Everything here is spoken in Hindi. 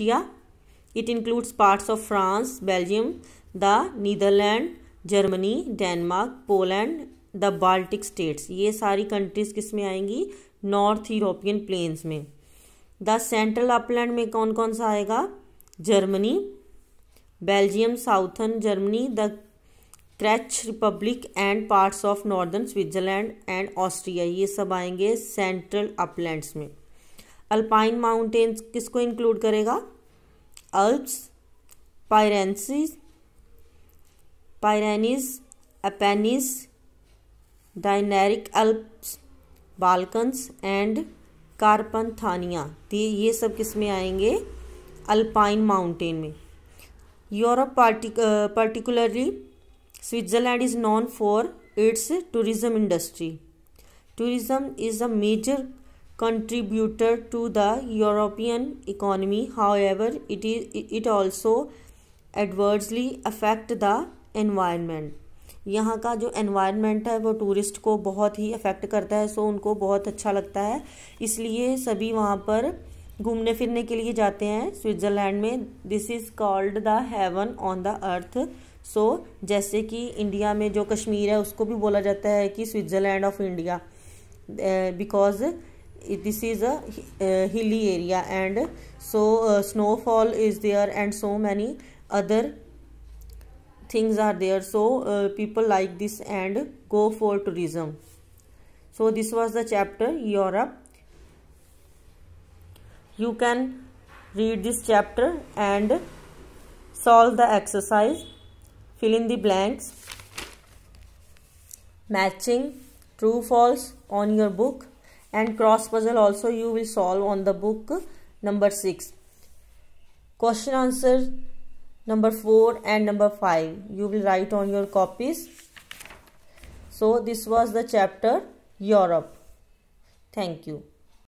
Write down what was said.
Russia. It includes parts of France Belgium the Netherland Germany Denmark Poland the Baltic states ये सारी कंट्रीज किस में आएंगी नॉर्थ यूरोपियन प्लेन्स में द सेंट्रल अपलैंड में कौन कौन सा आएगा Germany Belgium southern Germany the Czech republic and parts of northern Switzerland and Austria ये सब आएंगे सेंट्रल अपलैंड्स में अल्पाइन माउंटेन्स किसको इंक्लूड करेगा Alps Pyrenees Pyrenees Apennines Dinaric Alps Balkans and Carpathians ये सब किस में आएंगे अल्पाइन माउंटेन में Europe particularly Switzerland is known for its tourism industry tourism is a major contributor to the European economy. However, it, is, it also adversely affect the environment. यहाँ का जो एनवायरनमेंट है वो टूरिस्ट को बहुत ही अफेक्ट करता है सो उनको बहुत अच्छा लगता है इसलिए सभी वहाँ पर घूमने फिरने के लिए जाते हैं स्विट्ज़रलैंड में this is called the heaven on the earth so जैसे कि इंडिया में जो कश्मीर है उसको भी बोला जाता है कि Switzerland of India because this is a uh, hilly area and so uh, snowfall is there and so many other things are there so uh, people like this and go for tourism so this was the chapter Europe you can read this chapter and solve the exercise fill in the blanks matching true false on your book and cross puzzle also you will solve on the book number 6 question answer number 4 and number 5 you will write on your copies so this was the chapter europe thank you